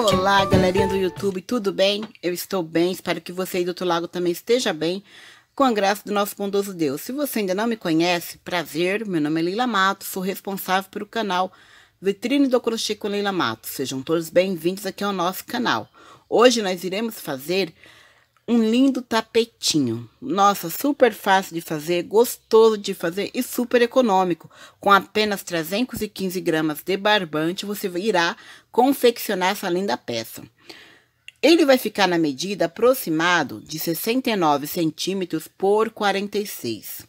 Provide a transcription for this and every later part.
Olá, galerinha do YouTube, tudo bem? Eu estou bem, espero que você aí do outro lado também esteja bem, com a graça do nosso bondoso Deus. Se você ainda não me conhece, prazer, meu nome é Leila Mato, sou responsável pelo canal Vitrine do Crochê com Leila Mato. Sejam todos bem-vindos aqui ao nosso canal. Hoje nós iremos fazer um lindo tapetinho. Nossa, super fácil de fazer, gostoso de fazer e super econômico. Com apenas 315 gramas de barbante, você irá confeccionar essa linda peça. Ele vai ficar na medida aproximado de 69 centímetros por 46.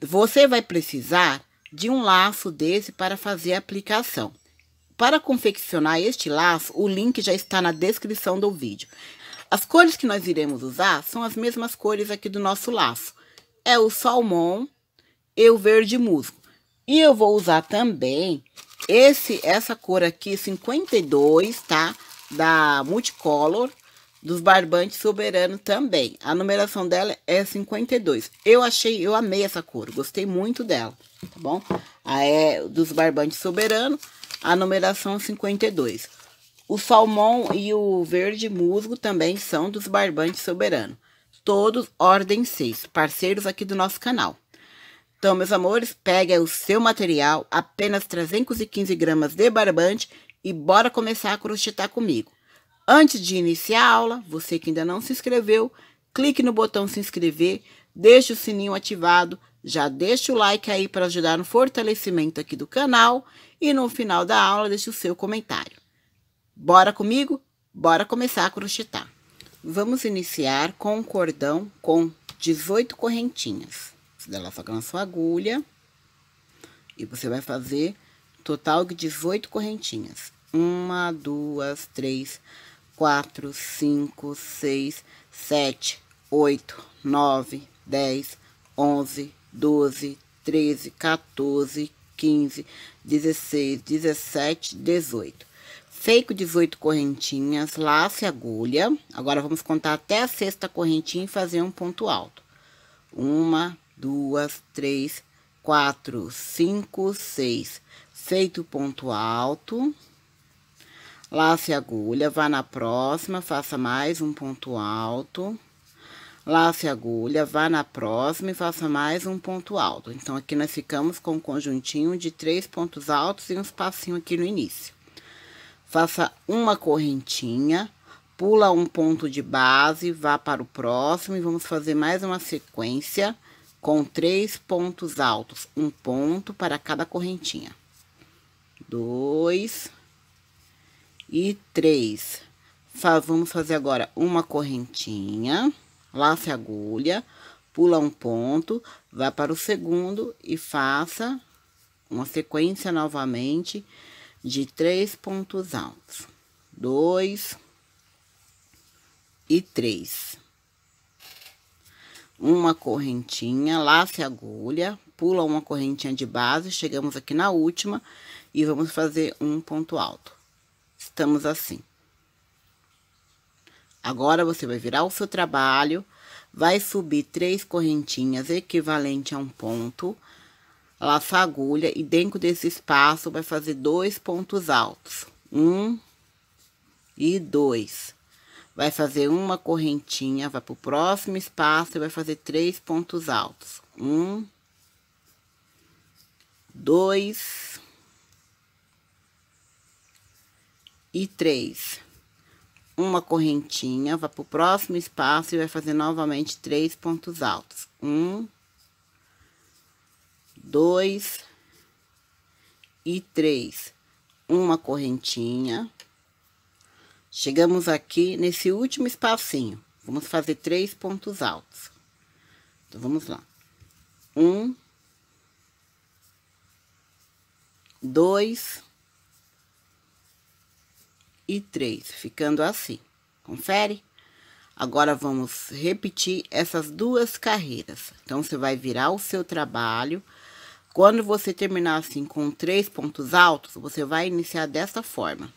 Você vai precisar de um laço desse para fazer a aplicação. Para confeccionar este laço, o link já está na descrição do vídeo. As cores que nós iremos usar são as mesmas cores aqui do nosso laço. É o salmão e o verde musgo. E eu vou usar também esse, essa cor aqui, 52, tá? Da Multicolor, dos barbantes soberano também. A numeração dela é 52. Eu achei, eu amei essa cor, gostei muito dela, tá bom? A é dos barbantes soberano, a numeração 52. O salmão e o verde musgo também são dos barbantes soberano. Todos ordem 6, parceiros aqui do nosso canal. Então, meus amores, pegue o seu material, apenas 315 gramas de barbante e bora começar a crochetar comigo. Antes de iniciar a aula, você que ainda não se inscreveu, clique no botão se inscrever, deixe o sininho ativado, já deixa o like aí para ajudar no fortalecimento aqui do canal e no final da aula deixe o seu comentário. Bora comigo? Bora começar a crochetar. Vamos iniciar com um cordão com 18 correntinhas. Você delafa na sua agulha e você vai fazer total de 18 correntinhas. Uma, duas, três, quatro, cinco, seis, sete, oito, nove, dez, onze, doze, treze, 14, quinze, dezesseis, dezessete, dezoito feico 18 correntinhas, laço e agulha. Agora, vamos contar até a sexta correntinha e fazer um ponto alto. Uma, duas, três, quatro, cinco, seis. Feito ponto alto. Laço e agulha, vá na próxima, faça mais um ponto alto. Laço e agulha, vá na próxima e faça mais um ponto alto. Então, aqui nós ficamos com um conjuntinho de três pontos altos e um espacinho aqui no início faça uma correntinha, pula um ponto de base, vá para o próximo e vamos fazer mais uma sequência com três pontos altos, um ponto para cada correntinha. Dois e três. Fa vamos fazer agora uma correntinha, laça a agulha, pula um ponto, vá para o segundo e faça uma sequência novamente de três pontos altos, dois e três. Uma correntinha, laço e agulha, pula uma correntinha de base, chegamos aqui na última e vamos fazer um ponto alto. Estamos assim. Agora, você vai virar o seu trabalho, vai subir três correntinhas equivalente a um ponto, laço agulha e dentro desse espaço vai fazer dois pontos altos. Um e dois. Vai fazer uma correntinha, vai pro próximo espaço e vai fazer três pontos altos. Um, dois e três. Uma correntinha, vai pro próximo espaço e vai fazer novamente três pontos altos. Um, dois e três, uma correntinha. Chegamos aqui nesse último espacinho. Vamos fazer três pontos altos. Então, vamos lá. Um. Dois. E três, ficando assim. Confere? Agora, vamos repetir essas duas carreiras. Então, você vai virar o seu trabalho quando você terminar assim com três pontos altos, você vai iniciar dessa forma.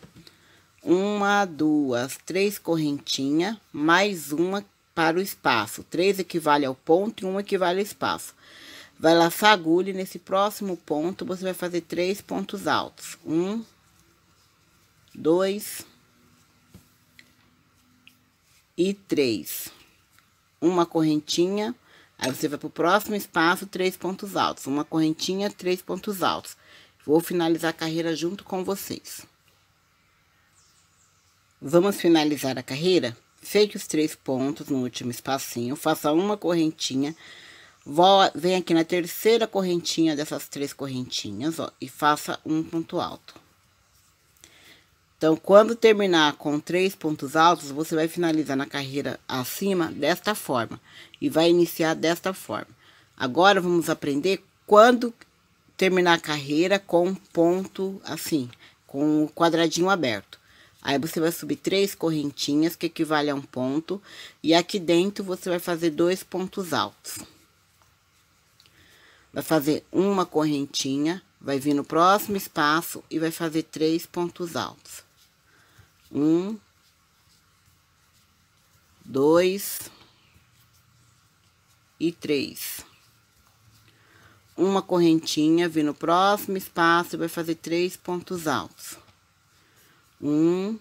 Uma, duas, três correntinhas, mais uma para o espaço. Três equivale ao ponto e uma equivale ao espaço. Vai laçar agulha e nesse próximo ponto você vai fazer três pontos altos. Um, dois e três. Uma correntinha Aí você vai pro próximo espaço, três pontos altos. Uma correntinha, três pontos altos. Vou finalizar a carreira junto com vocês. Vamos finalizar a carreira? Feite os três pontos no último espacinho, faça uma correntinha. vem aqui na terceira correntinha dessas três correntinhas, ó, e faça um ponto alto. Então, quando terminar com três pontos altos, você vai finalizar na carreira acima desta forma e vai iniciar desta forma. Agora vamos aprender quando terminar a carreira com um ponto assim, com o um quadradinho aberto. Aí você vai subir três correntinhas, que equivale a um ponto, e aqui dentro você vai fazer dois pontos altos. Vai fazer uma correntinha, vai vir no próximo espaço e vai fazer três pontos altos. Um, dois e três. Uma correntinha, vem no próximo espaço e vai fazer três pontos altos. Um,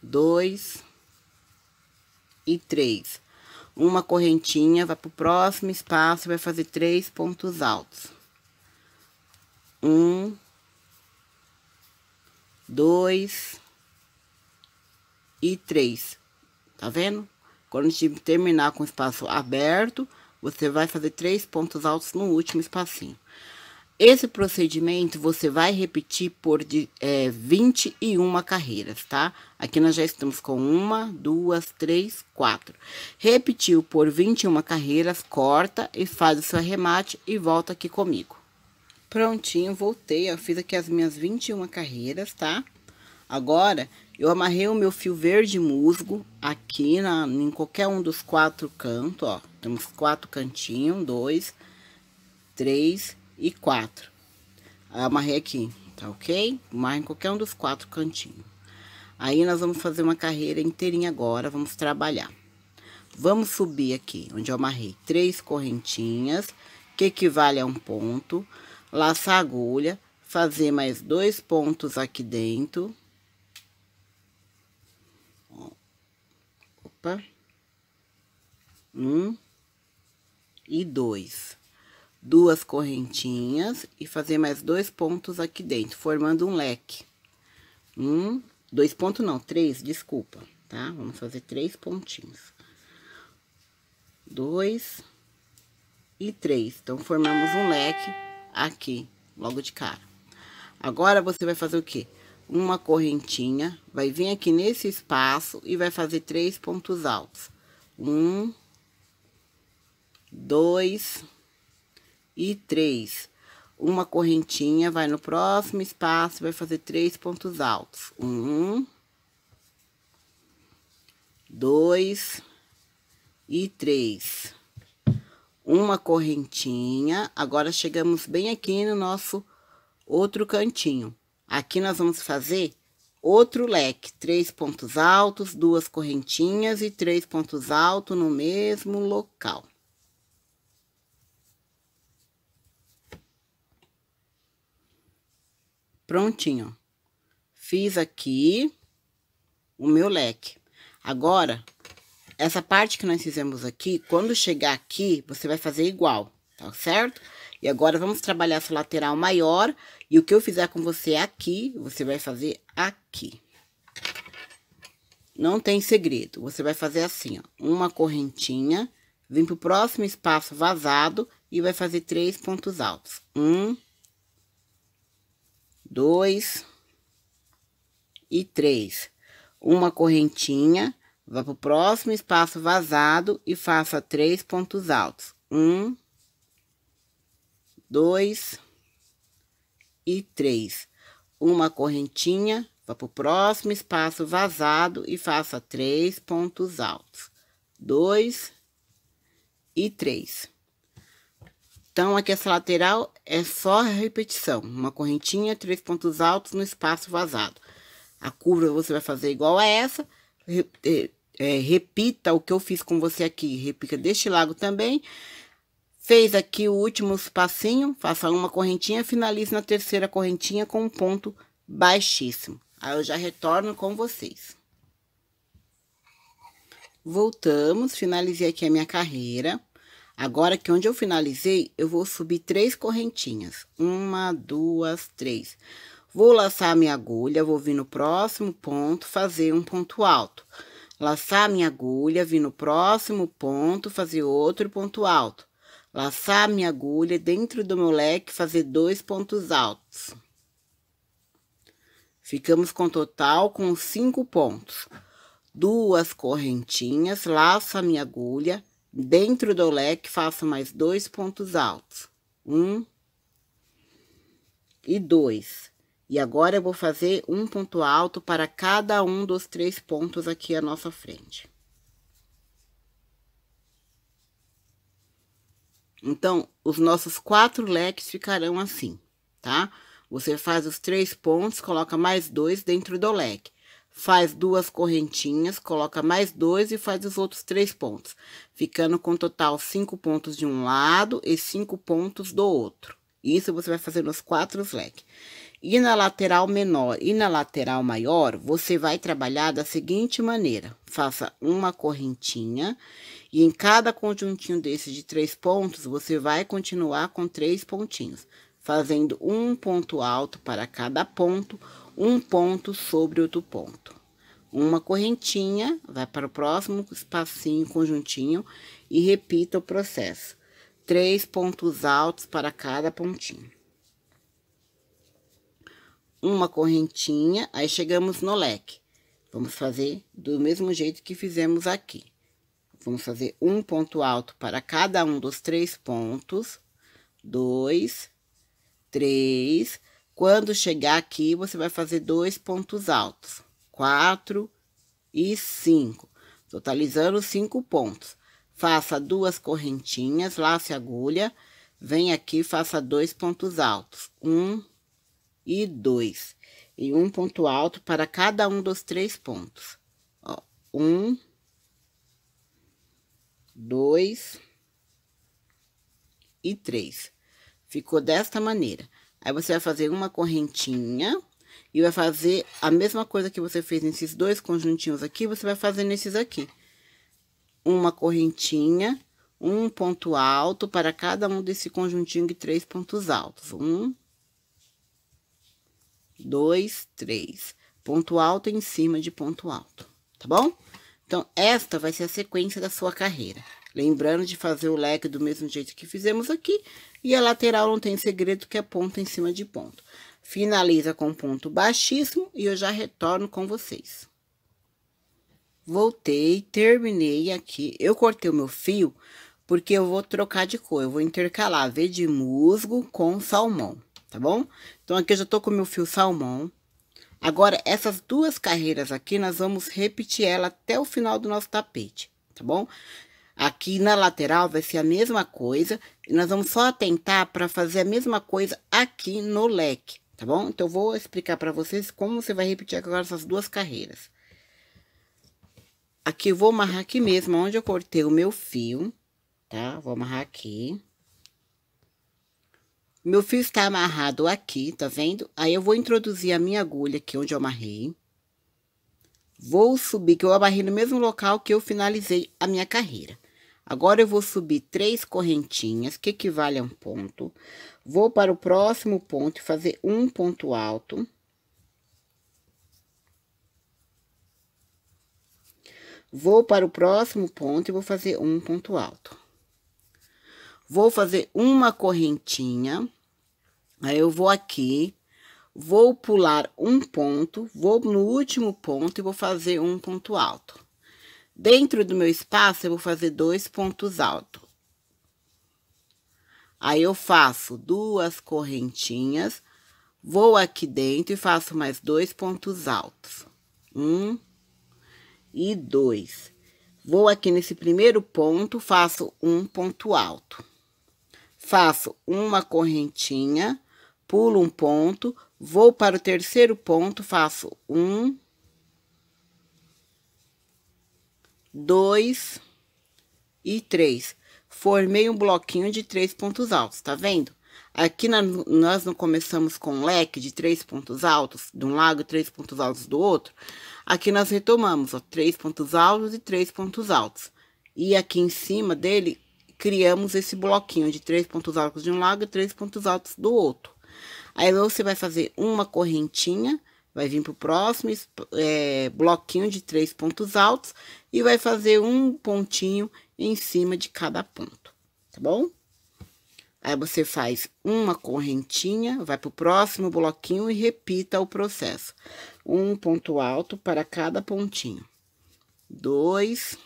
dois e três. Uma correntinha, vai pro próximo espaço e vai fazer três pontos altos. Um, 2 e 3. Tá vendo? Quando a gente terminar com o espaço aberto, você vai fazer três pontos altos no último espacinho. Esse procedimento você vai repetir por de, é, 21 carreiras, tá? Aqui nós já estamos com uma, duas, três, quatro. Repetiu por 21 carreiras, corta e faz o seu arremate e volta aqui comigo. Prontinho, voltei, eu fiz aqui as minhas 21 carreiras, tá? Agora, eu amarrei o meu fio verde musgo aqui na, em qualquer um dos quatro cantos, ó. Temos quatro cantinhos, dois, três e quatro. Eu amarrei aqui, tá ok? Mais em qualquer um dos quatro cantinhos. Aí, nós vamos fazer uma carreira inteirinha agora, vamos trabalhar. Vamos subir aqui, onde eu amarrei três correntinhas, que equivale a um ponto laçar a agulha, fazer mais dois pontos aqui dentro. Opa. Um e dois. Duas correntinhas e fazer mais dois pontos aqui dentro, formando um leque. Um, dois pontos não, três, desculpa, tá? Vamos fazer três pontinhos. Dois e três. Então, formamos um leque aqui, logo de cara. Agora você vai fazer o quê? Uma correntinha, vai vir aqui nesse espaço e vai fazer três pontos altos. Um, dois e três. Uma correntinha, vai no próximo espaço e vai fazer três pontos altos. Um, dois e três uma correntinha. Agora chegamos bem aqui no nosso outro cantinho. Aqui nós vamos fazer outro leque, três pontos altos, duas correntinhas e três pontos altos no mesmo local. Prontinho. Fiz aqui o meu leque. Agora, essa parte que nós fizemos aqui, quando chegar aqui, você vai fazer igual, tá certo? E agora vamos trabalhar essa lateral maior. E o que eu fizer com você aqui, você vai fazer aqui. Não tem segredo. Você vai fazer assim, ó. Uma correntinha. Vem pro próximo espaço vazado. E vai fazer três pontos altos. Um. Dois. E três. Uma correntinha. Vá para o próximo espaço vazado e faça três pontos altos. Um, dois e três. Uma correntinha, vá para o próximo espaço vazado e faça três pontos altos. Dois e três. Então, aqui essa lateral é só repetição. Uma correntinha, três pontos altos no espaço vazado. A curva você vai fazer igual a essa eh, é, repita o que eu fiz com você aqui, repita deste lado também. Fez aqui o último passinho, faça uma correntinha, finalize na terceira correntinha com um ponto baixíssimo. Aí eu já retorno com vocês. Voltamos, finalizei aqui a minha carreira. Agora que onde eu finalizei, eu vou subir três correntinhas. Uma, duas, três. Vou laçar minha agulha, vou vir no próximo ponto, fazer um ponto alto. Laçar minha agulha, vir no próximo ponto, fazer outro ponto alto. Laçar minha agulha dentro do meu leque, fazer dois pontos altos. Ficamos com total com cinco pontos. Duas correntinhas, laço a minha agulha, dentro do leque faço mais dois pontos altos. Um e dois. E agora eu vou fazer um ponto alto para cada um dos três pontos aqui à nossa frente. Então, os nossos quatro leques ficarão assim, tá? Você faz os três pontos, coloca mais dois dentro do leque. Faz duas correntinhas, coloca mais dois e faz os outros três pontos. Ficando com total cinco pontos de um lado e cinco pontos do outro. Isso você vai fazer nos quatro leques. E na lateral menor e na lateral maior, você vai trabalhar da seguinte maneira. Faça uma correntinha e em cada conjuntinho desse de três pontos, você vai continuar com três pontinhos. Fazendo um ponto alto para cada ponto, um ponto sobre outro ponto. Uma correntinha, vai para o próximo espacinho, conjuntinho, e repita o processo. Três pontos altos para cada pontinho uma correntinha, aí chegamos no leque. Vamos fazer do mesmo jeito que fizemos aqui. Vamos fazer um ponto alto para cada um dos três pontos. Dois, três. Quando chegar aqui, você vai fazer dois pontos altos. Quatro e cinco. Totalizando cinco pontos. Faça duas correntinhas, lace a agulha. Vem aqui, faça dois pontos altos. Um, e 2. E um ponto alto para cada um dos três pontos. Ó, um, dois e três. Ficou desta maneira. Aí, você vai fazer uma correntinha e vai fazer a mesma coisa que você fez nesses dois conjuntinhos aqui, você vai fazer nesses aqui. Uma correntinha, um ponto alto para cada um desse conjuntinho de três pontos altos. Um, dois, três. Ponto alto em cima de ponto alto, tá bom? Então, esta vai ser a sequência da sua carreira. Lembrando de fazer o leque do mesmo jeito que fizemos aqui. E a lateral não tem segredo, que é ponto em cima de ponto. Finaliza com ponto baixíssimo e eu já retorno com vocês. Voltei, terminei aqui. Eu cortei o meu fio porque eu vou trocar de cor. Eu vou intercalar verde de musgo com salmão tá bom? Então, aqui eu já tô com meu fio salmão. Agora, essas duas carreiras aqui, nós vamos repetir ela até o final do nosso tapete, tá bom? Aqui na lateral vai ser a mesma coisa. E nós vamos só atentar para fazer a mesma coisa aqui no leque, tá bom? Então, eu vou explicar para vocês como você vai repetir agora essas duas carreiras. Aqui eu vou amarrar aqui mesmo, onde eu cortei o meu fio, tá? Vou amarrar aqui. Meu fio está amarrado aqui, tá vendo? Aí eu vou introduzir a minha agulha aqui onde eu amarrei. Vou subir, que eu amarrei no mesmo local que eu finalizei a minha carreira. Agora eu vou subir três correntinhas, que equivale a um ponto. Vou para o próximo ponto e fazer um ponto alto. Vou para o próximo ponto e vou fazer um ponto alto. Vou fazer uma correntinha. Aí eu vou aqui, vou pular um ponto, vou no último ponto e vou fazer um ponto alto. Dentro do meu espaço, eu vou fazer dois pontos altos. Aí eu faço duas correntinhas, vou aqui dentro e faço mais dois pontos altos. Um e dois. Vou aqui nesse primeiro ponto, faço um ponto alto. Faço uma correntinha, pulo um ponto, vou para o terceiro ponto, faço um, dois e três. Formei um bloquinho de três pontos altos, tá vendo? Aqui na, nós não começamos com um leque de três pontos altos, de um lado, três pontos altos do outro. Aqui nós retomamos, ó, três pontos altos e três pontos altos. E aqui em cima dele, criamos esse bloquinho de três pontos altos de um lado e três pontos altos do outro. Aí você vai fazer uma correntinha, vai vir pro próximo é, bloquinho de três pontos altos e vai fazer um pontinho em cima de cada ponto, tá bom? Aí você faz uma correntinha, vai pro próximo bloquinho e repita o processo. Um ponto alto para cada pontinho. Dois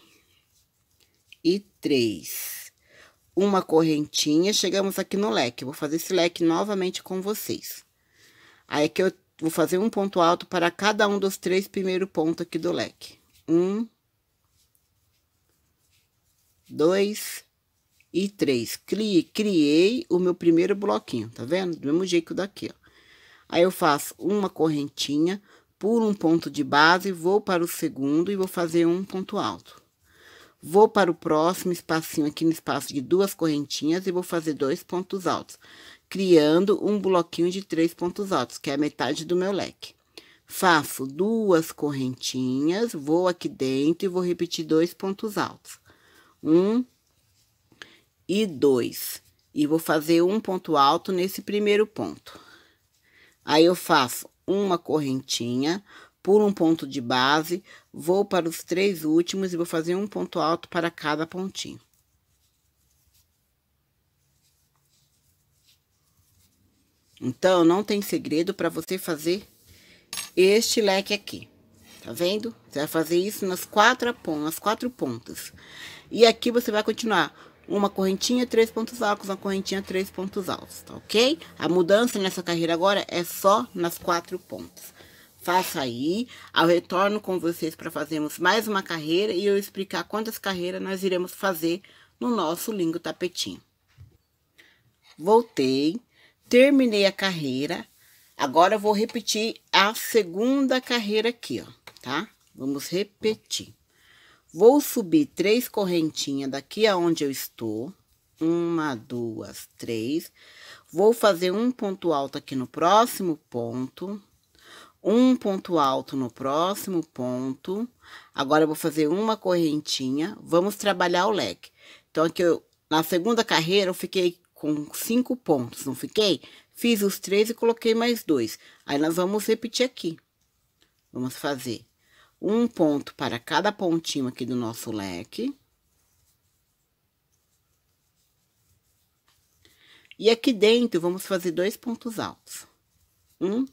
e três uma correntinha, chegamos aqui no leque. Vou fazer esse leque novamente com vocês. Aí, aqui eu vou fazer um ponto alto para cada um dos três primeiros pontos aqui do leque. Um, dois e três. Criei, criei o meu primeiro bloquinho, tá vendo? Do mesmo jeito daqui, ó. Aí, eu faço uma correntinha, por um ponto de base, vou para o segundo e vou fazer um ponto alto. Vou para o próximo espacinho aqui no espaço de duas correntinhas e vou fazer dois pontos altos, criando um bloquinho de três pontos altos, que é a metade do meu leque. Faço duas correntinhas, vou aqui dentro e vou repetir dois pontos altos. Um e dois. E vou fazer um ponto alto nesse primeiro ponto. Aí, eu faço uma correntinha, Pulo um ponto de base, vou para os três últimos e vou fazer um ponto alto para cada pontinho. Então, não tem segredo para você fazer este leque aqui. Tá vendo? Você vai fazer isso nas quatro, nas quatro pontas. E aqui você vai continuar uma correntinha, três pontos altos, uma correntinha, três pontos altos, tá ok? A mudança nessa carreira agora é só nas quatro pontas faça aí. Ao retorno com vocês para fazermos mais uma carreira e eu explicar quantas carreiras nós iremos fazer no nosso lindo tapetinho. Voltei, terminei a carreira. Agora vou repetir a segunda carreira aqui, ó, tá? Vamos repetir. Vou subir três correntinhas daqui aonde eu estou. Uma, duas, três. Vou fazer um ponto alto aqui no próximo ponto um ponto alto no próximo ponto. Agora, eu vou fazer uma correntinha. Vamos trabalhar o leque. Então, aqui eu, na segunda carreira, eu fiquei com cinco pontos, não fiquei? Fiz os três e coloquei mais dois. Aí, nós vamos repetir aqui. Vamos fazer um ponto para cada pontinho aqui do nosso leque. E aqui dentro, vamos fazer dois pontos altos. Um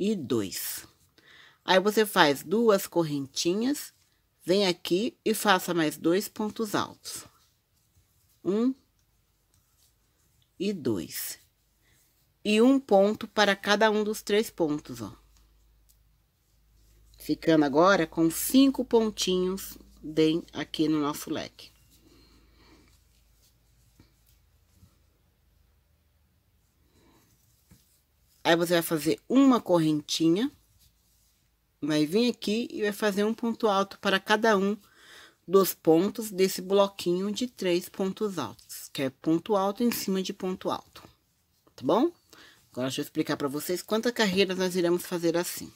e 2. Aí você faz duas correntinhas, vem aqui e faça mais dois pontos altos. Um e dois. E um ponto para cada um dos três pontos, ó. Ficando agora com cinco pontinhos bem aqui no nosso leque. Aí você vai fazer uma correntinha, vai vir aqui e vai fazer um ponto alto para cada um dos pontos desse bloquinho de três pontos altos, que é ponto alto em cima de ponto alto, tá bom? Agora, deixa eu explicar para vocês quantas carreiras nós iremos fazer assim.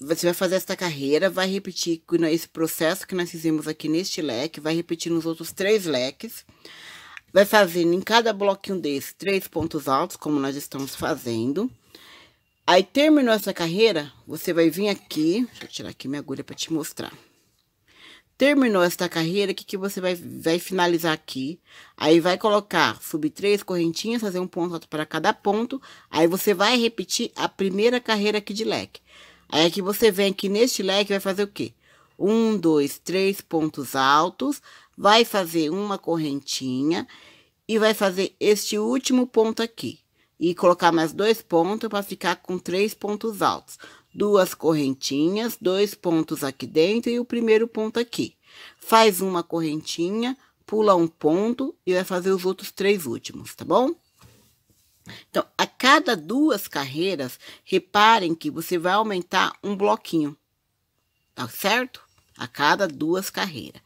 Você vai fazer esta carreira, vai repetir esse processo que nós fizemos aqui neste leque, vai repetir nos outros três leques. Vai fazendo em cada bloquinho desse três pontos altos, como nós estamos fazendo. Aí, terminou essa carreira, você vai vir aqui... Deixa eu tirar aqui minha agulha para te mostrar. Terminou esta carreira, o que, que você vai, vai finalizar aqui? Aí, vai colocar, subir três correntinhas, fazer um ponto alto para cada ponto. Aí, você vai repetir a primeira carreira aqui de leque. Aí, aqui você vem aqui neste leque, vai fazer o quê? Um, dois, três pontos altos vai fazer uma correntinha e vai fazer este último ponto aqui. E colocar mais dois pontos para ficar com três pontos altos. Duas correntinhas, dois pontos aqui dentro e o primeiro ponto aqui. Faz uma correntinha, pula um ponto e vai fazer os outros três últimos, tá bom? Então, a cada duas carreiras, reparem que você vai aumentar um bloquinho, tá certo? A cada duas carreiras.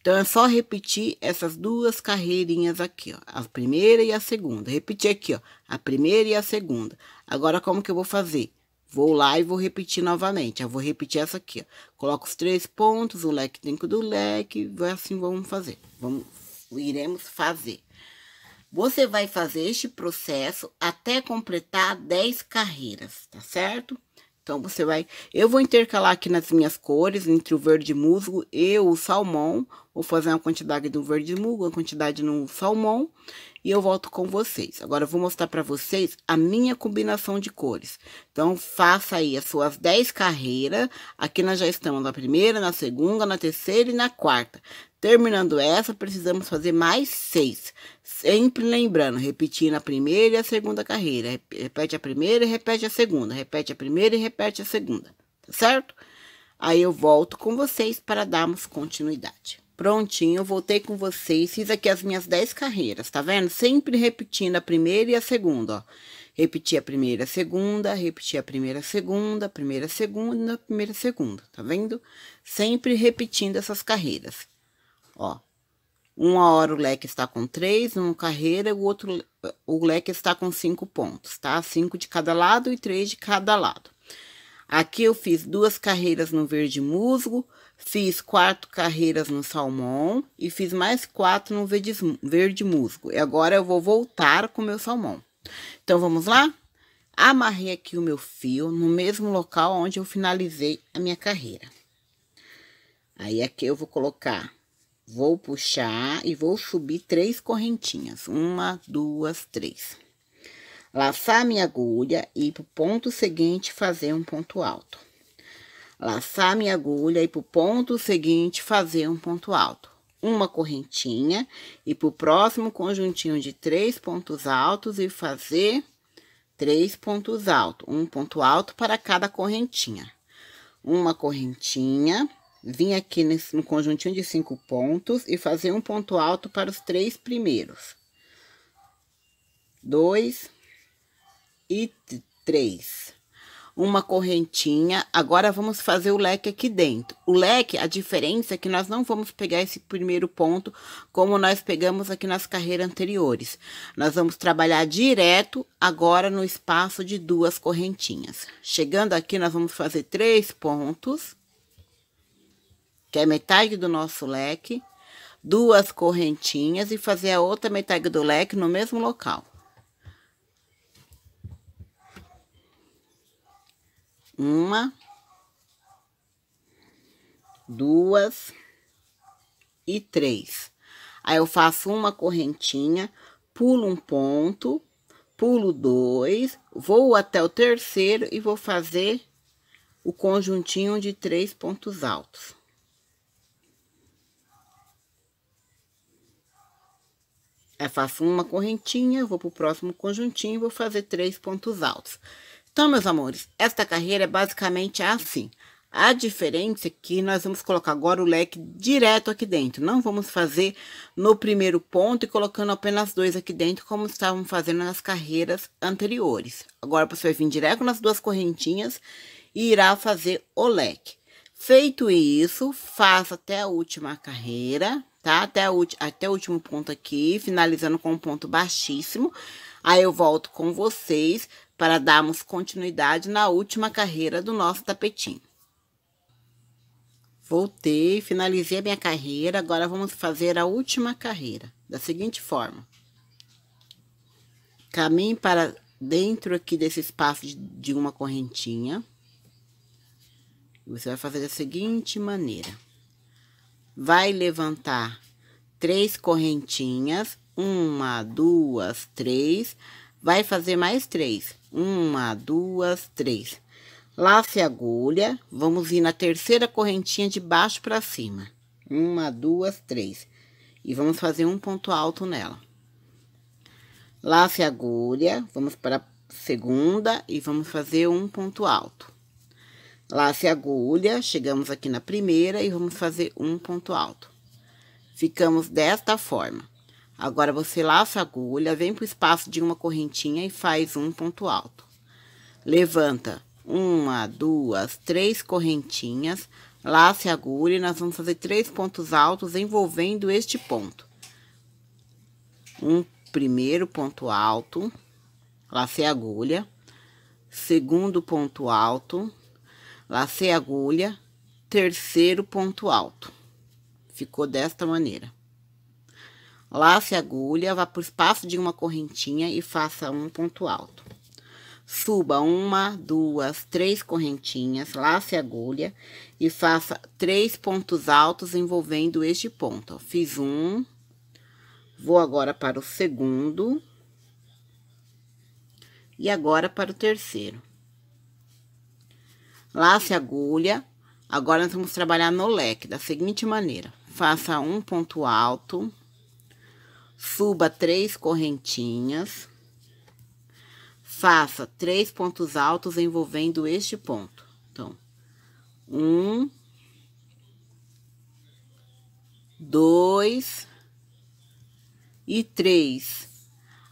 Então, é só repetir essas duas carreirinhas aqui, ó. A primeira e a segunda. Repetir aqui, ó. A primeira e a segunda. Agora, como que eu vou fazer? Vou lá e vou repetir novamente. Eu vou repetir essa aqui, ó. Coloco os três pontos, o leque dentro do leque. Assim vamos fazer. Vamos, iremos fazer. Você vai fazer este processo até completar 10 carreiras, tá certo? Então, você vai... Eu vou intercalar aqui nas minhas cores, entre o verde musgo e o salmão. Vou fazer uma quantidade no verde musgo, uma quantidade no salmão. E eu volto com vocês. Agora, eu vou mostrar para vocês a minha combinação de cores. Então, faça aí as suas 10 carreiras. Aqui nós já estamos na primeira, na segunda, na terceira e na quarta. Terminando essa, precisamos fazer mais seis. Sempre lembrando, repetindo a primeira e a segunda carreira. Repete a primeira e repete a segunda. Repete a primeira e repete a segunda. Tá certo? Aí eu volto com vocês para darmos continuidade. Prontinho, eu voltei com vocês. Fiz aqui as minhas dez carreiras, tá vendo? Sempre repetindo a primeira e a segunda, ó. Repeti a primeira, a segunda, repeti a primeira, a segunda, a primeira, a segunda, a primeira, a segunda, tá vendo? Sempre repetindo essas carreiras. Ó, uma hora o leque está com três, uma carreira, o outro o leque está com cinco pontos, tá? Cinco de cada lado e três de cada lado. Aqui eu fiz duas carreiras no verde musgo, fiz quatro carreiras no salmão e fiz mais quatro no verde, verde musgo. E agora eu vou voltar com o meu salmão. Então, vamos lá? Amarrei aqui o meu fio no mesmo local onde eu finalizei a minha carreira. Aí, aqui eu vou colocar Vou puxar e vou subir três correntinhas. Uma, duas, três. Laçar minha agulha e ir pro ponto seguinte fazer um ponto alto. Laçar minha agulha e pro ponto seguinte fazer um ponto alto. Uma correntinha e pro próximo conjuntinho de três pontos altos e fazer três pontos altos. Um ponto alto para cada correntinha. Uma correntinha Vim aqui nesse, no conjuntinho de cinco pontos e fazer um ponto alto para os três primeiros. Dois e três. Uma correntinha. Agora, vamos fazer o leque aqui dentro. O leque, a diferença é que nós não vamos pegar esse primeiro ponto como nós pegamos aqui nas carreiras anteriores. Nós vamos trabalhar direto agora no espaço de duas correntinhas. Chegando aqui, nós vamos fazer três pontos que é metade do nosso leque, duas correntinhas e fazer a outra metade do leque no mesmo local. Uma, duas e três. Aí, eu faço uma correntinha, pulo um ponto, pulo dois, vou até o terceiro e vou fazer o conjuntinho de três pontos altos. Eu é, faço uma correntinha, vou para o próximo conjuntinho e vou fazer três pontos altos. Então, meus amores, esta carreira é basicamente assim. A diferença é que nós vamos colocar agora o leque direto aqui dentro. Não vamos fazer no primeiro ponto e colocando apenas dois aqui dentro, como estávamos fazendo nas carreiras anteriores. Agora, você vai vir direto nas duas correntinhas e irá fazer o leque. Feito isso, faça até a última carreira, tá? Até o, até o último ponto aqui, finalizando com um ponto baixíssimo. Aí eu volto com vocês para darmos continuidade na última carreira do nosso tapetinho. Voltei, finalizei a minha carreira, agora vamos fazer a última carreira, da seguinte forma. Caminhe para dentro aqui desse espaço de, de uma correntinha. Você vai fazer da seguinte maneira vai levantar três correntinhas, uma, duas, três, vai fazer mais três, uma, duas, três. Lace a agulha, vamos ir na terceira correntinha de baixo para cima, uma, duas, três, e vamos fazer um ponto alto nela. Lace a agulha, vamos para a segunda e vamos fazer um ponto alto. Lace a agulha, chegamos aqui na primeira e vamos fazer um ponto alto. Ficamos desta forma. Agora, você laça a agulha, vem para o espaço de uma correntinha e faz um ponto alto. Levanta uma, duas, três correntinhas, lace a agulha e nós vamos fazer três pontos altos envolvendo este ponto. Um primeiro ponto alto, lacei a agulha, segundo ponto alto, lacei agulha, terceiro ponto alto. Ficou desta maneira. Lace a agulha, vá por espaço de uma correntinha e faça um ponto alto. Suba uma, duas, três correntinhas, lace a agulha e faça três pontos altos envolvendo este ponto. Fiz um, vou agora para o segundo e agora para o terceiro. Lace a agulha. Agora, nós vamos trabalhar no leque, da seguinte maneira. Faça um ponto alto, suba três correntinhas, faça três pontos altos envolvendo este ponto. Então, um, dois e três.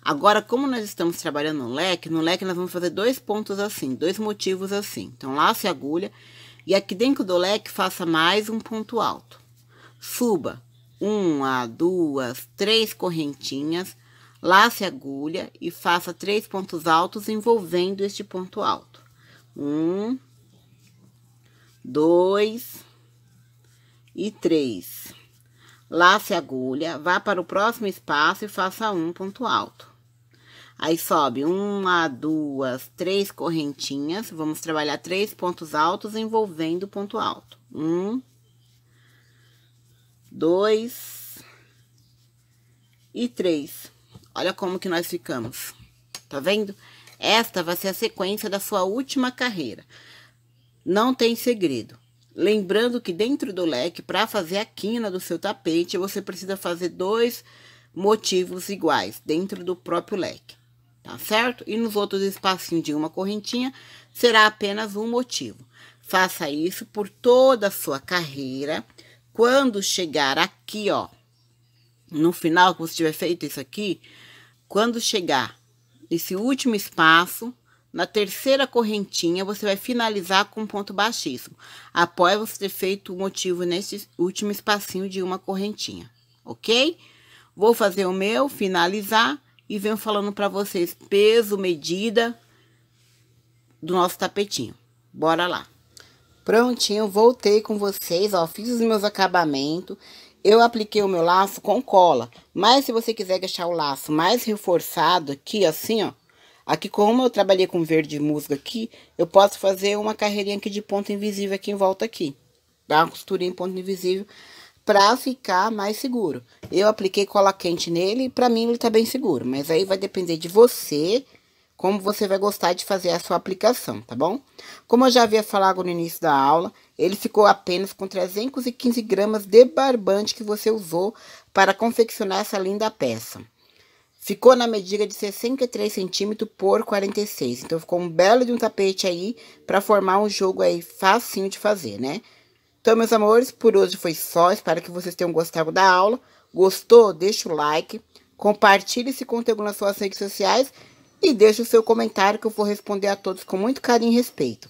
Agora, como nós estamos trabalhando no leque, no leque nós vamos fazer dois pontos assim, dois motivos assim. Então, lace a agulha. E aqui dentro do leque, faça mais um ponto alto. Suba uma, duas, três correntinhas, lace a agulha e faça três pontos altos envolvendo este ponto alto. Um, dois e três. Lace a agulha, vá para o próximo espaço e faça um ponto alto. Aí sobe uma, duas, três correntinhas. Vamos trabalhar três pontos altos envolvendo o ponto alto. Um, dois e três. Olha como que nós ficamos. Tá vendo? Esta vai ser a sequência da sua última carreira. Não tem segredo. Lembrando que dentro do leque, para fazer a quina do seu tapete, você precisa fazer dois motivos iguais dentro do próprio leque tá certo? E nos outros espacinhos de uma correntinha, será apenas um motivo. Faça isso por toda a sua carreira. Quando chegar aqui, ó, no final, que você tiver feito isso aqui, quando chegar nesse último espaço, na terceira correntinha, você vai finalizar com um ponto baixíssimo, após você ter feito o motivo nesse último espacinho de uma correntinha, ok? Vou fazer o meu, finalizar e venho falando para vocês peso, medida do nosso tapetinho. Bora lá. Prontinho, voltei com vocês, ó, fiz os meus acabamentos. Eu apliquei o meu laço com cola, mas se você quiser deixar o laço mais reforçado aqui, assim, ó, Aqui, como eu trabalhei com verde musgo aqui, eu posso fazer uma carreirinha aqui de ponto invisível aqui em volta aqui. Dá uma costurinha em ponto invisível para ficar mais seguro. Eu apliquei cola quente nele, para mim ele tá bem seguro, mas aí vai depender de você, como você vai gostar de fazer a sua aplicação, tá bom? Como eu já havia falado no início da aula, ele ficou apenas com 315 gramas de barbante que você usou para confeccionar essa linda peça. Ficou na medida de 63 centímetros por 46. Então, ficou um belo de um tapete aí para formar um jogo aí facinho de fazer, né? Então, meus amores, por hoje foi só. Espero que vocês tenham gostado da aula. Gostou? Deixa o like. Compartilhe esse conteúdo nas suas redes sociais. E deixe o seu comentário que eu vou responder a todos com muito carinho e respeito.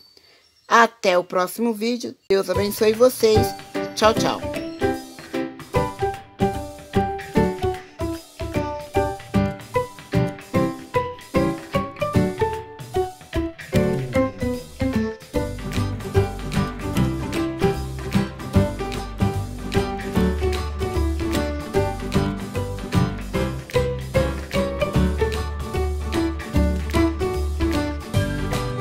Até o próximo vídeo. Deus abençoe vocês. Tchau, tchau.